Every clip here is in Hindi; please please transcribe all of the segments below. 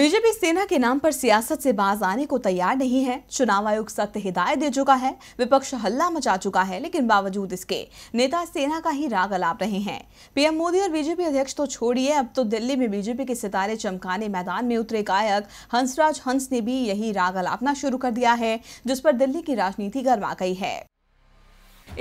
बीजेपी सेना के नाम पर सियासत से बाज आने को तैयार नहीं है चुनाव आयोग सख्त हिदायत दे चुका है विपक्ष हल्ला मचा चुका है लेकिन बावजूद इसके नेता सेना का ही राग अलाप रहे हैं पीएम मोदी और बीजेपी अध्यक्ष तो छोड़िए अब तो दिल्ली में बीजेपी के सितारे चमकाने मैदान में उतरे गायक हंसराज हंस ने भी यही राग अलापना शुरू कर दिया है जिस पर दिल्ली की राजनीति गर्मा गई है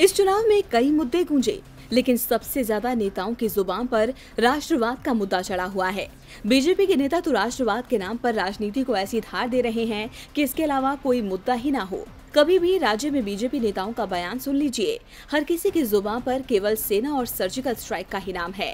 इस चुनाव में कई मुद्दे गूंजे लेकिन सबसे ज्यादा नेताओं की जुबान पर राष्ट्रवाद का मुद्दा चढ़ा हुआ है बीजेपी के नेता तो राष्ट्रवाद के नाम पर राजनीति को ऐसी धार दे रहे हैं कि इसके अलावा कोई मुद्दा ही ना हो कभी भी राज्य में बीजेपी नेताओं का बयान सुन लीजिए हर किसी की जुबान पर केवल सेना और सर्जिकल स्ट्राइक का ही नाम है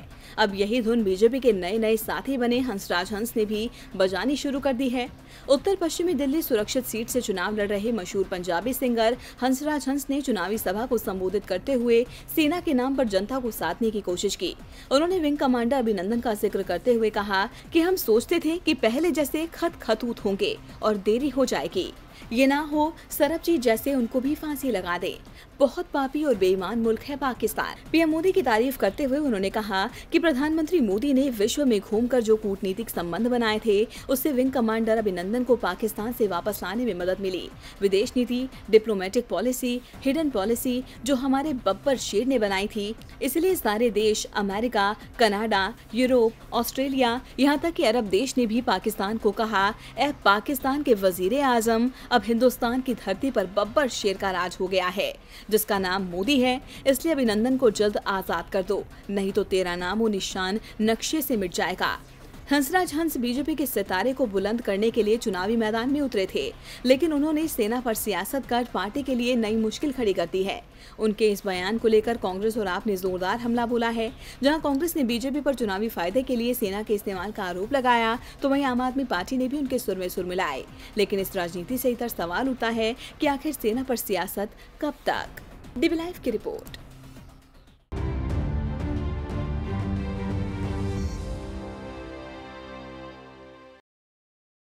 अब यही धुन बीजेपी के नए नए साथी बने हंसराज हंस ने भी बजानी शुरू कर दी है उत्तर पश्चिमी दिल्ली सुरक्षित सीट से चुनाव लड़ रहे मशहूर पंजाबी सिंगर हंसराज हंस ने चुनावी सभा को संबोधित करते हुए सेना के नाम पर जनता को साधने की कोशिश की उन्होंने विंग कमांडर अभिनंदन का जिक्र करते हुए कहा कि हम सोचते थे कि पहले जैसे खत खतूत होंगे और देरी हो जाएगी ये ना हो सरब जी जैसे उनको भी फांसी लगा दे बहुत पापी और बेईमान मुल्क है पाकिस्तान पीएम मोदी की तारीफ करते हुए उन्होंने कहा कि प्रधानमंत्री मोदी ने विश्व में घूमकर जो कूटनीतिक संबंध बनाए थे उससे विंग कमांडर अभिनंदन को पाकिस्तान से वापस लाने में मदद मिली विदेश नीति डिप्लोमेटिक पॉलिसी हिडन पॉलिसी जो हमारे बब्बर शेर ने बनाई थी इसलिए सारे देश अमेरिका कनाडा यूरोप ऑस्ट्रेलिया यहाँ तक की अरब देश ने भी पाकिस्तान को कहा ए पाकिस्तान के वजीर आजम अब हिंदुस्तान की धरती पर बब्बर शेर का राज हो गया है जिसका नाम मोदी है इसलिए अभिनंदन को जल्द आजाद कर दो नहीं तो तेरा नाम वो निशान नक्शे से मिट जाएगा हंसराज हंस बीजेपी के सितारे को बुलंद करने के लिए चुनावी मैदान में उतरे थे लेकिन उन्होंने सेना पर सियासत कर पार्टी के लिए नई मुश्किल खड़ी कर दी है उनके इस बयान को लेकर कांग्रेस और आप ने जोरदार हमला बोला है जहां कांग्रेस ने बीजेपी पर चुनावी फायदे के लिए सेना के इस्तेमाल का आरोप लगाया तो वही आम आदमी पार्टी ने भी उनके सुर में सुर मिलाए लेकिन इस राजनीति से इतर सवाल उठता है की आखिर सेना पर सियासत कब तक डीबी लाइव की रिपोर्ट